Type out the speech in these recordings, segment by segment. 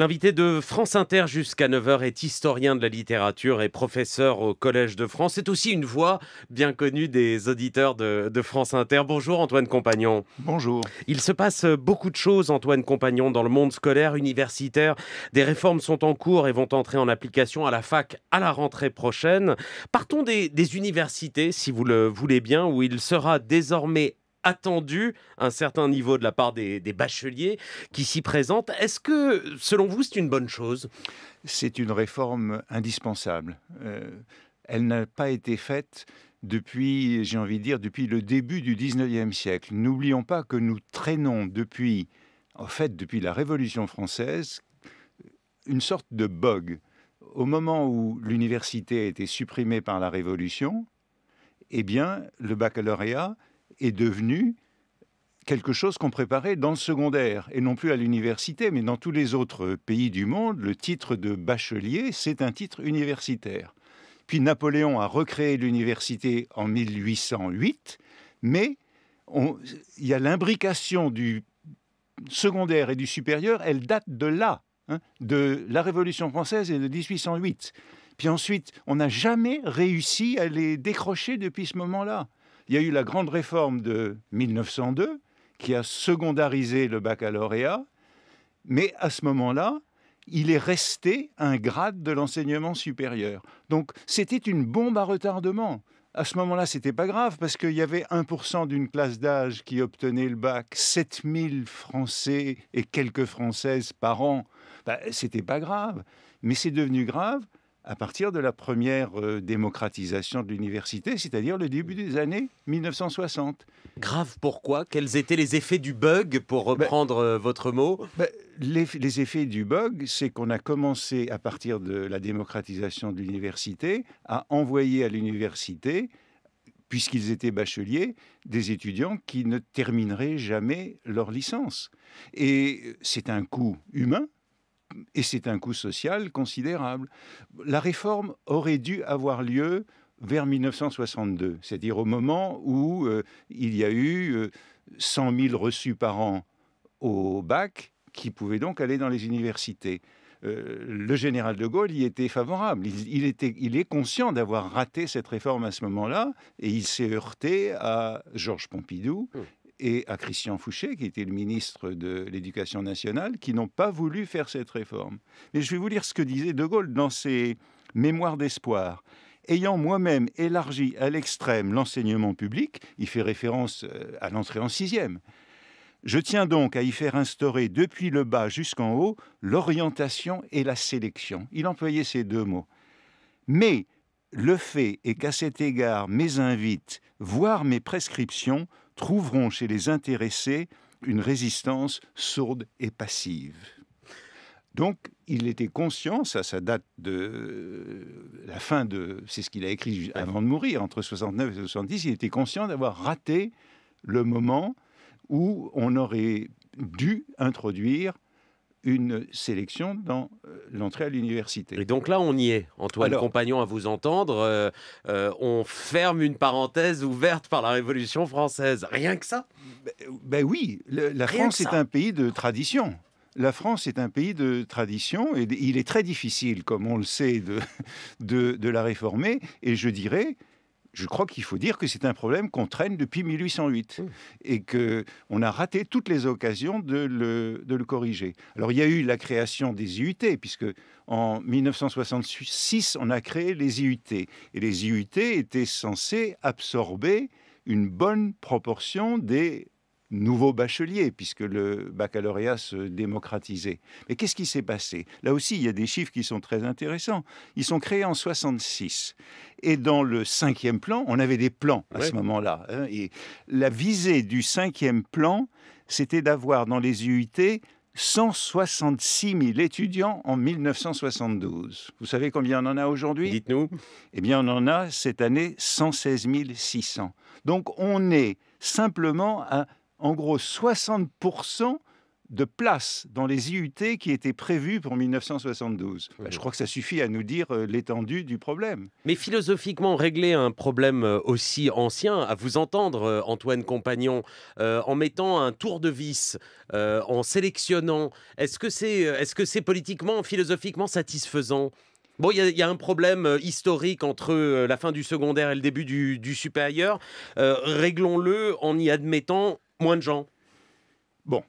L'invité de France Inter jusqu'à 9h est historien de la littérature et professeur au Collège de France. C'est aussi une voix bien connue des auditeurs de, France Inter. Bonjour Antoine Compagnon. Bonjour. Il se passe beaucoup de choses, Antoine Compagnon, dans le monde scolaire, universitaire. Des réformes sont en cours et vont entrer en application à la fac à la rentrée prochaine. Partons des, des universités, si vous le voulez bien, où il sera désormais attendu un certain niveau de la part des, bacheliers qui s'y présentent. Est-ce que, selon vous, c'est une bonne chose C'est une réforme indispensable. Euh, elle n'a pas été faite depuis, j'ai envie de dire, depuis le début du 19e siècle. N'oublions pas que nous traînons depuis, en fait, depuis la Révolution française, une sorte de bug. Au moment où l'université a été supprimée par la Révolution, eh bien, le baccalauréat est devenu quelque chose qu'on préparait dans le secondaire, et non plus à l'université, mais dans tous les autres euh, pays du monde, le titre de bachelier, c'est un titre universitaire. Puis Napoléon a recréé l'université en 1808, mais il y a l'imbrication du secondaire et du supérieur, elle date de là, hein, de la Révolution française et de 1808. Puis ensuite, on n'a jamais réussi à les décrocher depuis ce moment-là. Il y a eu la grande réforme de 1902 qui a secondarisé le baccalauréat, mais à ce moment-là, il est resté un grade de l'enseignement supérieur. Donc c'était une bombe à retardement. À ce moment-là, c'était pas grave parce qu'il y avait 1% d'une classe d'âge qui obtenait le bac, 7000 Français et quelques Françaises par an. Ce bah, c'était pas grave. Mais c'est devenu grave à partir de la première euh, démocratisation de l'université, c'est-à-dire le début des années 1960. Grave pourquoi Quels étaient les effets du bug, pour ben, reprendre euh, votre mot ben, les, les, effets du bug, c'est qu'on a commencé, à partir de la démocratisation de l'université, à envoyer à l'université puisqu'ils étaient bacheliers, des étudiants qui ne termineraient jamais leur licence. Et euh, c'est un coût humain, et c'est un coût social considérable. La réforme aurait dû avoir lieu vers 1962, c'est-à-dire au moment où euh, il y a eu 100 euh, 000 reçus par an au bac qui pouvaient donc aller dans les universités. Euh, le général de Gaulle y était favorable. était, il est conscient d'avoir raté cette réforme à ce moment-là et il s'est heurté à Georges Pompidou mmh et à Christian Fouché, qui était le ministre de l'Éducation nationale, qui n'ont pas voulu faire cette réforme. Mais je vais vous lire ce que disait De Gaulle dans ses Mémoires d'espoir. Ayant moi-même élargi à l'extrême l'enseignement public, il fait référence euh, à l'entrée en sixième, je tiens donc à y faire instaurer depuis le bas jusqu'en haut l'orientation et la sélection. Il employait ces deux mots. Mais le fait est qu'à cet égard, mes invites, voire mes prescriptions, trouveront chez les intéressés une résistance sourde et passive. Donc, il était conscient, ça, sa date de euh, la fin de. C'est ce qu'il a écrit avant de mourir, entre 69 et 70. Il était conscient d'avoir raté le moment où on aurait dû introduire une sélection dans euh, l'entrée à l'université. Et donc là, on y est. Antoine Compagnon, à vous entendre, euh, euh, on ferme une parenthèse ouverte par la Révolution française. Rien que ça ben, ben, oui, la France est un pays de tradition la France est un pays de tradition et il est très difficile, comme on le sait, de, de la réformer. Et je dirais, je crois qu'il faut dire que c'est un problème qu'on traîne depuis 1808 et que on a raté toutes les occasions de le, de le corriger. Alors il y a eu la création des IUT puisque en 1966 on a créé les IUT et les IUT étaient censés absorber une bonne proportion des nouveaux bacheliers, puisque le baccalauréat se démocratisait. Mais qu'est-ce qui s'est passé Là aussi, il y a des chiffres qui sont très intéressants. Ils sont créés en 66. Et dans le cinquième plan, on avait des plans à ce moment-là. Hein, et la visée du cinquième plan, c'était d'avoir dans les UIT 166 000 étudiants en 1972. Vous savez combien on en a aujourd'hui Dites-nous. Eh bien, on en a cette année 116 600. Donc, on est simplement à en gros 60% de places dans les IUT qui étaient prévues pour 1972. je crois que ça suffit à nous dire euh, l'étendue du problème. Mais philosophiquement, régler un problème euh, aussi ancien, à vous entendre, euh, Antoine Compagnon, en mettant un tour de vis, en sélectionnant, est-ce que c'est est -ce c'est politiquement, philosophiquement satisfaisant Bon, il y, a un problème historique entre la fin du secondaire et le début du, du supérieur. Réglons-le en y admettant moins de gens. Bon.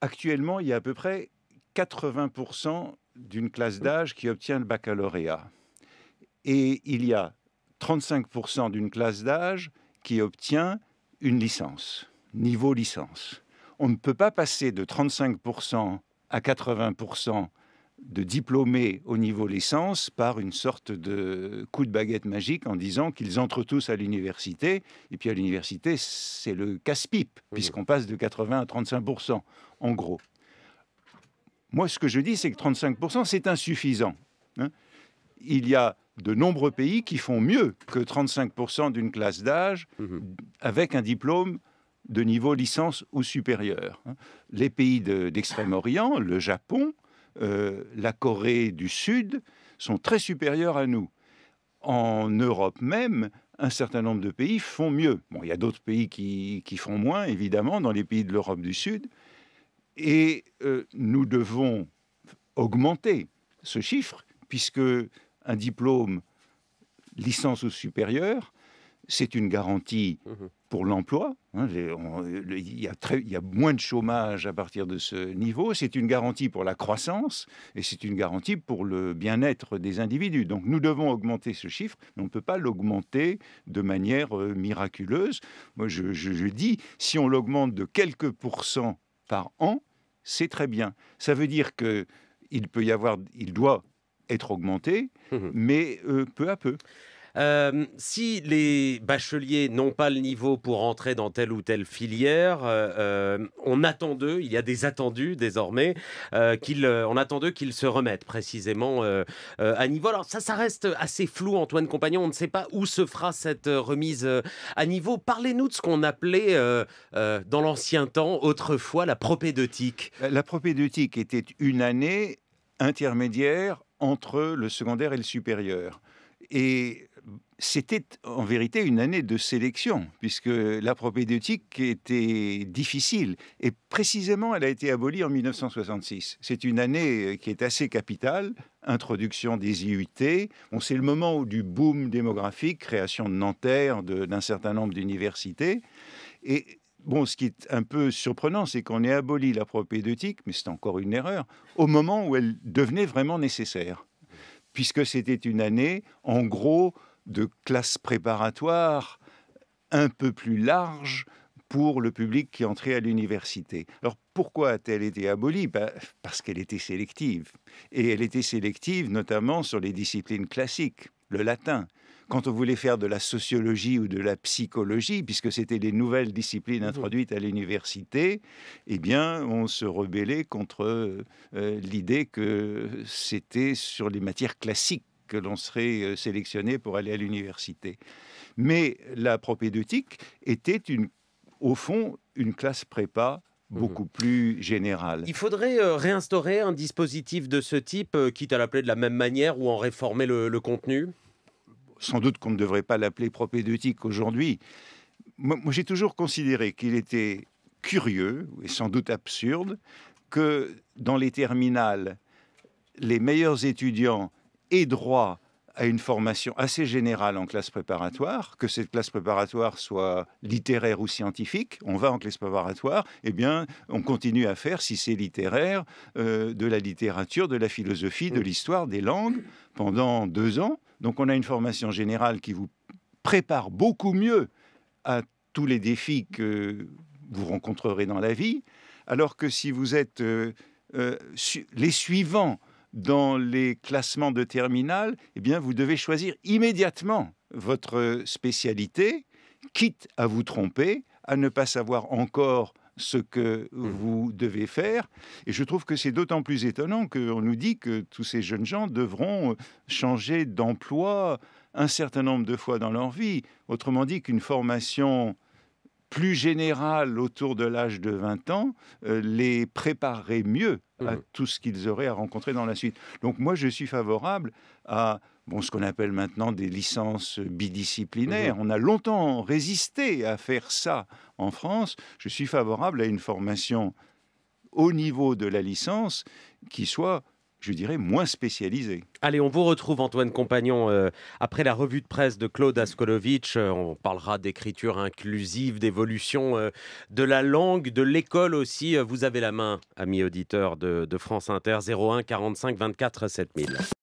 Actuellement, il y a à peu près 80% d'une classe d'âge qui obtient le baccalauréat. Et il y a 35% d'une classe d'âge qui obtient une licence, niveau licence. On ne peut pas passer de 35% à 80% de diplômés au niveau licence par une sorte de coup de baguette magique en disant qu'ils entrent tous à l'université. Et puis à l'université, c'est le casse-pipe, puisqu'on passe de 80 à 35 en gros. Moi, ce que je dis, c'est que 35 c'est insuffisant. Hein. Il y a de nombreux pays qui font mieux que 35 d'une classe d'âge mmh avec un diplôme de niveau licence ou supérieur. Hein. Les pays d'Extrême-Orient, le Japon, euh, la Corée du Sud sont très supérieurs à nous. En Europe même, un certain nombre de pays font mieux. Bon, il y a d'autres pays qui, font moins, évidemment, dans les pays de l'Europe du Sud. Et euh, nous devons augmenter ce chiffre, puisque un diplôme licence ou supérieure, c'est une garantie mmh pour l'emploi. Hein, il y, a très, il moins de chômage à partir de ce niveau. C'est une garantie pour la croissance et c'est une garantie pour le bien-être des individus. Donc nous devons augmenter ce chiffre, on ne peut pas l'augmenter de manière euh, miraculeuse. Moi, je, dis, si on l'augmente de quelques pourcents par an, c'est très bien. Ça veut dire que il peut y avoir, il doit être augmenté, mmh mais euh, peu à peu. Euh, si les bacheliers n'ont pas le niveau pour entrer dans telle ou telle filière, euh, euh, on attend d'eux, il y a des attendus désormais, qu'ils, on attend d'eux qu'ils se remettent précisément à niveau. Alors ça, ça reste assez flou, Antoine Compagnon, on ne sait pas où se fera cette remise à niveau. Parlez-nous de ce qu'on appelait dans l'ancien temps, autrefois, la propédeutique. La propédeutique était une année intermédiaire entre le secondaire et le supérieur. Et c'était en vérité une année de sélection, puisque la propédeutique était difficile. Et précisément, elle a été abolie en 1966. C'est une année euh, qui est assez capitale. Introduction des IUT. Bon, C'est le moment du boom démographique, création de Nanterre, d'un certain nombre d'universités. Et Bon, ce qui est un peu surprenant, c'est qu'on ait aboli la propédeutique, mais c'est encore une erreur, au moment où elle devenait vraiment nécessaire, puisque c'était une année, en gros, de classes préparatoires un peu plus larges pour le public qui entrait à l'université. Alors pourquoi a-t-elle été abolie ben, Parce qu'elle était sélective. Et elle était sélective notamment sur les disciplines classiques, le latin. Quand on voulait faire de la sociologie ou de la psychologie, puisque c'était des nouvelles disciplines mmh introduites à l'université, eh bien, on se rebellait contre euh, l'idée que c'était sur les matières classiques que l'on serait euh, sélectionné pour aller à l'université. Mais la propédeutique était une, au fond une classe prépa beaucoup mhm. plus générale. Il faudrait euh, réinstaurer un dispositif de ce type, euh, quitte à l'appeler de la même manière ou en réformer le, contenu Sans doute qu'on ne devrait pas l'appeler propédeutique aujourd'hui. moi j'ai toujours considéré qu'il était curieux et sans doute absurde que dans les terminales, les meilleurs étudiants droit à une formation assez générale en classe préparatoire, que cette classe préparatoire soit littéraire ou scientifique, on va en classe préparatoire, et eh bien, on continue à faire, si c'est littéraire, euh, de la littérature, de la philosophie, de mm. l'histoire, des langues, pendant deux ans. Donc on a une formation générale qui vous prépare beaucoup mieux à tous les défis que vous rencontrerez dans la vie, alors que si vous êtes euh, euh, les suivants, dans les classements de terminale, eh bien, vous devez choisir immédiatement votre spécialité, quitte à vous tromper, à ne pas savoir encore ce que mmh. vous devez faire. Et je trouve que c'est d'autant plus étonnant qu'on nous dit que tous ces jeunes gens devront euh, changer d'emploi un certain nombre de fois dans leur vie. Autrement dit, qu'une formation plus général autour de l'âge de 20 ans euh, les préparerait mieux à mmh. tout ce qu'ils auraient à rencontrer dans la suite. Donc moi, je suis favorable à bon, ce qu'on appelle maintenant des licences bidisciplinaires. Mmh. On a longtemps résisté à faire ça en France. Je suis favorable à une formation au niveau de la licence qui soit je dirais, moins spécialisé Allez, on vous retrouve Antoine Compagnon euh, après la revue de presse de Claude Askolovitch. Euh, on parlera d'écriture inclusive, d'évolution euh, de la langue, de l'école aussi. Vous avez la main, ami auditeur de France Inter, 01 45 24 7000.